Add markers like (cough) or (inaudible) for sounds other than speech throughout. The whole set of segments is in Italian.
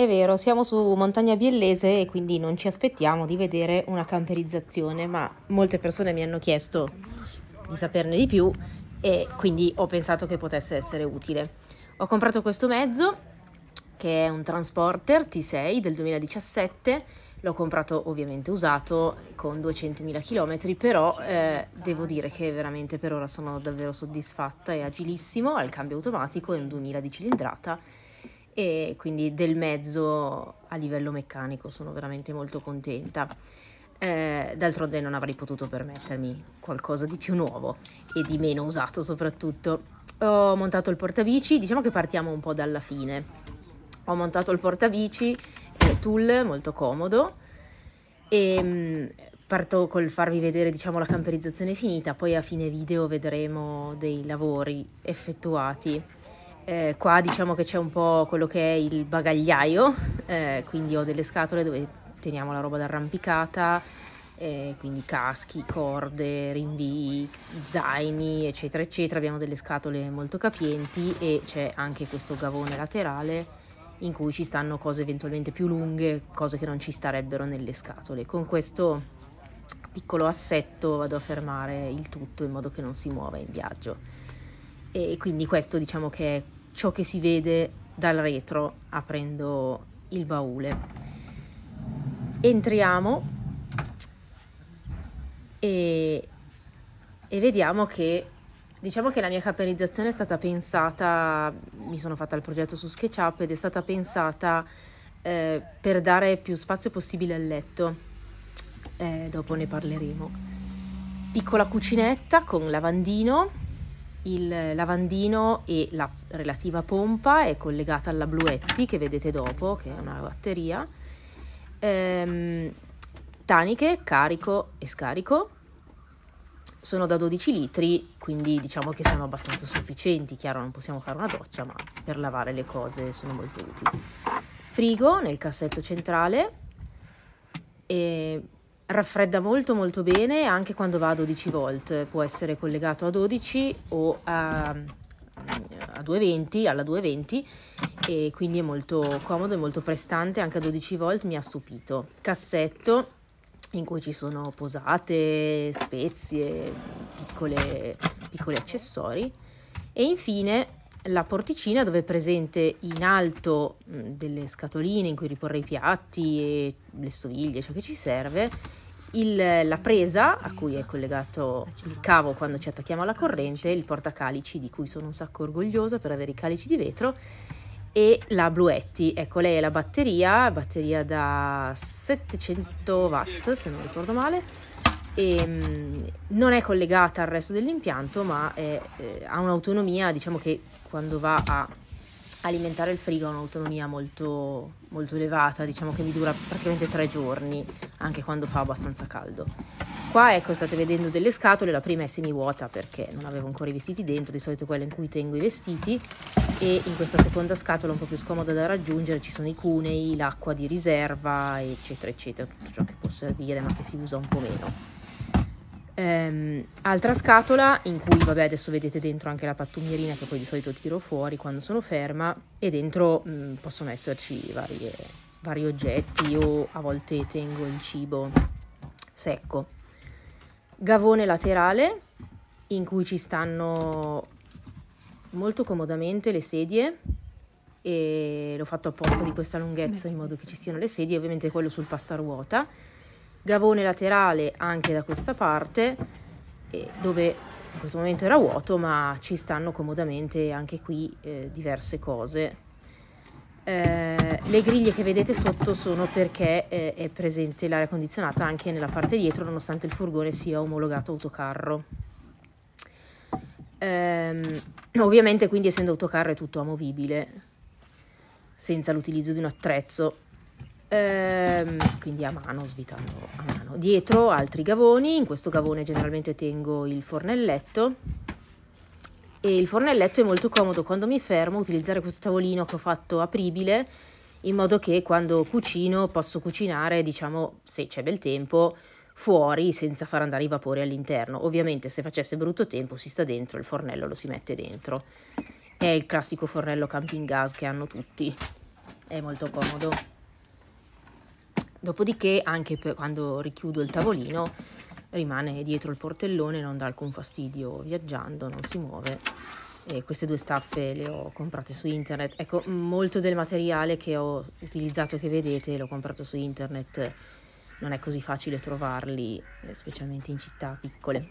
È vero, siamo su Montagna Biellese e quindi non ci aspettiamo di vedere una camperizzazione, ma molte persone mi hanno chiesto di saperne di più e quindi ho pensato che potesse essere utile. Ho comprato questo mezzo che è un Transporter T6 del 2017, l'ho comprato ovviamente usato con 200.000 km, però eh, devo dire che veramente per ora sono davvero soddisfatta, è agilissimo, ha il cambio automatico, è un 2000 di cilindrata e quindi del mezzo a livello meccanico sono veramente molto contenta. Eh, d'altronde non avrei potuto permettermi qualcosa di più nuovo e di meno usato soprattutto. Ho montato il portabici, diciamo che partiamo un po' dalla fine. Ho montato il portabici, eh, tool molto comodo e mm, parto col farvi vedere diciamo la camperizzazione finita, poi a fine video vedremo dei lavori effettuati eh, qua diciamo che c'è un po' quello che è il bagagliaio, eh, quindi ho delle scatole dove teniamo la roba d'arrampicata, eh, quindi caschi, corde, rinvii, zaini, eccetera, eccetera. Abbiamo delle scatole molto capienti e c'è anche questo gavone laterale in cui ci stanno cose eventualmente più lunghe, cose che non ci starebbero nelle scatole. Con questo piccolo assetto vado a fermare il tutto in modo che non si muova in viaggio. E quindi questo diciamo che è ciò che si vede dal retro aprendo il baule. Entriamo e, e vediamo che Diciamo che la mia caperizzazione è stata pensata, mi sono fatta il progetto su SketchUp ed è stata pensata eh, per dare più spazio possibile al letto, eh, dopo ne parleremo. Piccola cucinetta con lavandino, il lavandino e la relativa pompa è collegata alla Bluetti che vedete dopo, che è una batteria. Ehm, taniche, carico e scarico sono da 12 litri, quindi diciamo che sono abbastanza sufficienti. Chiaro, non possiamo fare una doccia, ma per lavare le cose sono molto utili. Frigo nel cassetto centrale e raffredda molto molto bene anche quando va a 12 volt, può essere collegato a 12 o a, mm, a 220, alla 220 e quindi è molto comodo e molto prestante anche a 12 volt, mi ha stupito. Cassetto in cui ci sono posate, spezie, piccole, piccoli accessori e infine la porticina dove è presente in alto mm, delle scatoline in cui riporre i piatti e le stoviglie, ciò che ci serve il, la presa a cui è collegato il cavo quando ci attacchiamo alla corrente, il portacalici di cui sono un sacco orgogliosa per avere i calici di vetro e la Bluetti, ecco lei è la batteria, batteria da 700 watt se non ricordo male e ehm, non è collegata al resto dell'impianto ma è, eh, ha un'autonomia diciamo che quando va a alimentare il frigo ha un'autonomia molto, molto elevata, diciamo che mi dura praticamente tre giorni, anche quando fa abbastanza caldo. Qua ecco state vedendo delle scatole, la prima è semivuota perché non avevo ancora i vestiti dentro, di solito quella in cui tengo i vestiti e in questa seconda scatola un po' più scomoda da raggiungere ci sono i cunei, l'acqua di riserva eccetera eccetera, tutto ciò che può servire ma che si usa un po' meno. Ehm, altra scatola in cui, vabbè, adesso vedete dentro anche la pattumirina che poi di solito tiro fuori quando sono ferma e dentro mh, mm, possono esserci varie, vari oggetti o a volte tengo il cibo secco. Gavone laterale in cui ci stanno molto comodamente le sedie e l'ho fatto apposta di questa lunghezza in modo che ci siano le sedie, ovviamente quello sul passaruota gavone laterale anche da questa parte dove in questo momento era vuoto ma ci stanno comodamente anche qui eh, diverse cose eh, le griglie che vedete sotto sono perché eh, è presente l'aria condizionata anche nella parte dietro nonostante il furgone sia omologato autocarro ehm, ovviamente quindi essendo autocarro è tutto amovibile senza l'utilizzo di un attrezzo ehm, quindi a mano, svitando a mano. Dietro altri gavoni, in questo gavone generalmente tengo il fornelletto e il fornelletto è molto comodo quando mi fermo utilizzare questo tavolino che ho fatto apribile in modo che quando cucino posso cucinare, diciamo, se c'è bel tempo, fuori senza far andare i vapori all'interno. Ovviamente se facesse brutto tempo si sta dentro, il fornello lo si mette dentro. È il classico fornello camping gas che hanno tutti, è molto comodo. Dopodiché, anche quando richiudo il tavolino, rimane dietro il portellone, non dà alcun fastidio viaggiando, non si muove. E queste due staffe le ho comprate su internet. Ecco, molto del materiale che ho utilizzato, che vedete, l'ho comprato su internet. Non è così facile trovarli, eh, specialmente in città piccole.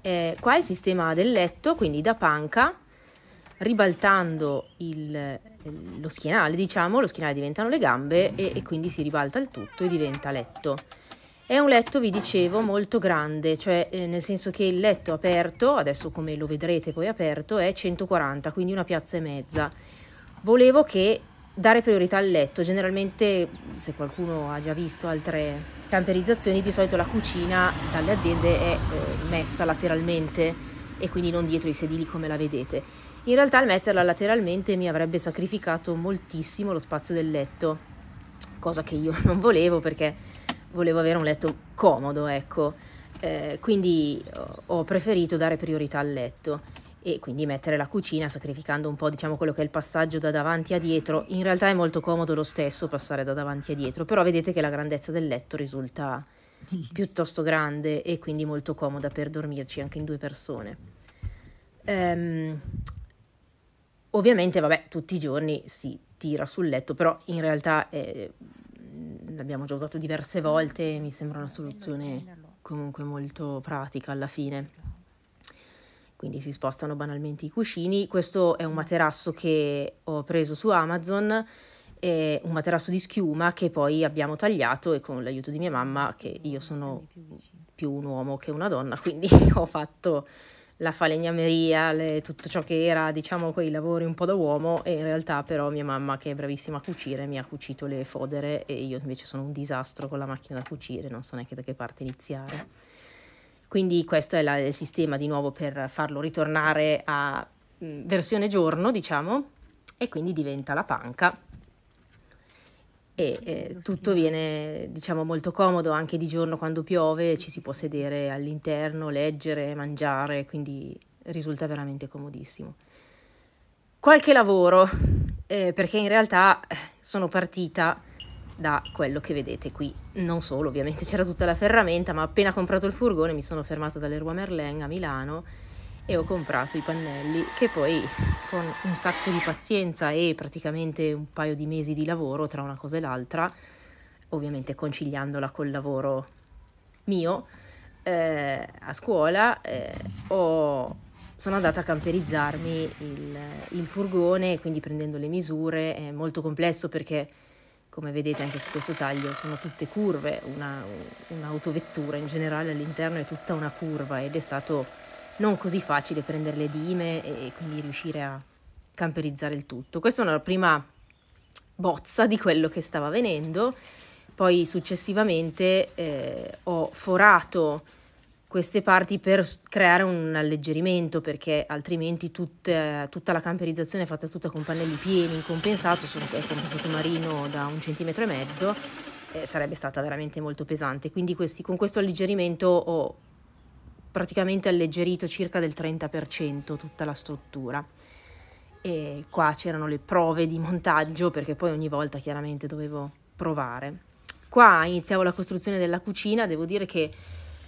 E qua il sistema del letto, quindi da panca, ribaltando il, eh, lo schienale, diciamo, lo schienale diventano le gambe e, e quindi si ribalta il tutto e diventa letto. È un letto, vi dicevo, molto grande, cioè eh, nel senso che il letto aperto, adesso come lo vedrete poi aperto, è 140, quindi una piazza e mezza. Volevo che dare priorità al letto, generalmente se qualcuno ha già visto altre camperizzazioni, di solito la cucina dalle aziende è eh, messa lateralmente e quindi non dietro i sedili come la vedete in realtà il metterla lateralmente mi avrebbe sacrificato moltissimo lo spazio del letto, cosa che io (laughs) non volevo perché volevo avere un letto comodo, ecco. Eh, quindi eh, ho preferito dare priorità al letto e quindi mettere la cucina sacrificando un po' diciamo quello che è il passaggio da davanti a dietro. In realtà è molto comodo lo stesso passare da davanti a dietro, però vedete che la grandezza del letto risulta piuttosto grande e quindi molto comoda per dormirci anche in due persone. Um, Ovviamente, vabbè, tutti i giorni si tira sul letto, però in realtà eh, l'abbiamo già usato diverse volte, mi sembra una soluzione comunque molto pratica alla fine quindi si spostano banalmente i cuscini. Questo è un materasso che ho preso su Amazon, un materasso di schiuma che poi abbiamo tagliato e con l'aiuto di mia mamma, che io sono più un uomo che una donna, quindi (laughs) ho fatto la falegnameria, le, tutto ciò che era, diciamo, quei lavori un po' da uomo e in realtà però mia mamma che è bravissima a cucire mi ha cucito le fodere e io invece sono un disastro con la macchina da cucire, non so neanche da che parte iniziare. Quindi questo è la, il sistema di nuovo per farlo ritornare a mh, mm, versione giorno, diciamo, e quindi diventa la panca e eh, tutto viene diciamo molto comodo anche di giorno quando piove ci si può sedere all'interno leggere mangiare quindi risulta veramente comodissimo qualche lavoro eh, perché in realtà eh, sono partita da quello che vedete qui non solo ovviamente c'era tutta la ferramenta ma appena comprato il furgone mi sono fermata dalle Rua Merlin a Milano e ho comprato i pannelli che poi con un sacco di pazienza e praticamente un paio di mesi di lavoro tra una cosa e l'altra, ovviamente conciliandola col lavoro mio eh, a scuola, eh, ho, sono andata a camperizzarmi il, il furgone, quindi prendendo le misure, è molto complesso perché come vedete anche su questo taglio sono tutte curve, una, un'autovettura in generale all'interno è tutta una curva ed è stato non così facile prendere le dime e quindi riuscire a camperizzare il tutto. Questa è una prima bozza di quello che stava venendo. poi successivamente eh, ho forato queste parti per creare un alleggerimento perché altrimenti tutta, tutta la camperizzazione è fatta tutta con pannelli pieni, incompensato, sono che è compensato marino da un centimetro e mezzo, eh, sarebbe stata veramente molto pesante. Quindi questi, con questo alleggerimento ho praticamente alleggerito circa del 30% tutta la struttura. E qua c'erano le prove di montaggio perché poi ogni volta chiaramente dovevo provare. Qua iniziavo la costruzione della cucina, devo dire che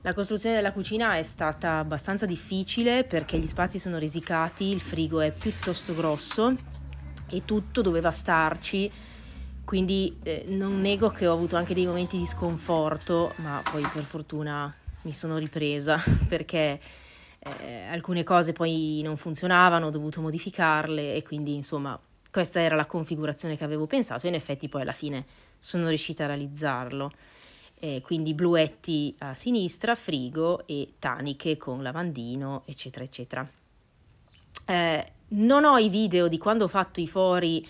la costruzione della cucina è stata abbastanza difficile perché gli spazi sono risicati, il frigo è piuttosto grosso e tutto doveva starci, quindi eh, non nego che ho avuto anche dei momenti di sconforto, ma poi per fortuna mi sono ripresa (laughs) perché eh, alcune cose poi non funzionavano, ho dovuto modificarle e quindi insomma questa era la configurazione che avevo pensato e in effetti poi alla fine sono riuscita a realizzarlo. Eh, quindi bluetti a sinistra, frigo e taniche con lavandino, eccetera, eccetera. Eh, non ho i video di quando ho fatto i fori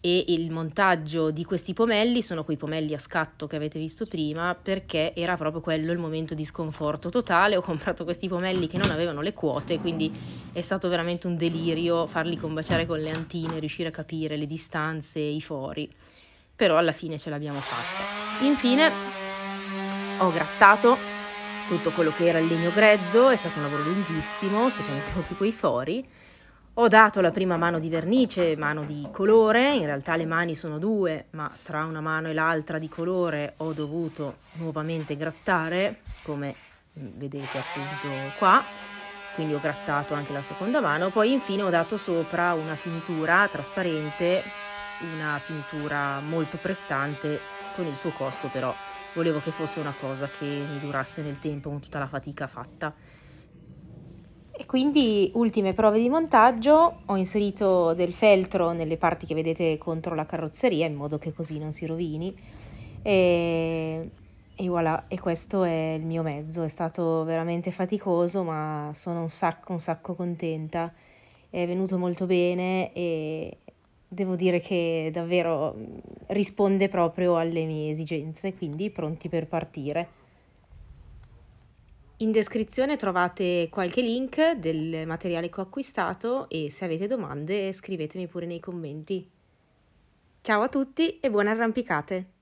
e il montaggio di questi pomelli sono quei pomelli a scatto che avete visto prima perché era proprio quello il momento di sconforto totale ho comprato questi pomelli che non avevano le quote quindi è stato veramente un delirio farli combaciare con le antine riuscire a capire le distanze i fori però alla fine ce l'abbiamo fatta infine ho grattato tutto quello che era il legno grezzo è stato un lavoro lunghissimo specialmente tutti quei fori ho dato la prima mano di vernice, mano di colore, in realtà le mani sono due, ma tra una mano e l'altra di colore ho dovuto nuovamente grattare, come vedete appunto qua, quindi ho grattato anche la seconda mano, poi infine ho dato sopra una finitura trasparente, una finitura molto prestante con il suo costo però, volevo che fosse una cosa che mi durasse nel tempo con tutta la fatica fatta. E quindi ultime prove di montaggio, ho inserito del feltro nelle parti che vedete contro la carrozzeria in modo che così non si rovini e, e voilà, e questo è il mio mezzo, è stato veramente faticoso ma sono un sacco un sacco contenta, è venuto molto bene e devo dire che davvero mm, risponde proprio alle mie esigenze, quindi pronti per partire. In descrizione trovate qualche link del materiale che ho acquistato e se avete domande scrivetemi pure nei commenti. Ciao a tutti e buone arrampicate!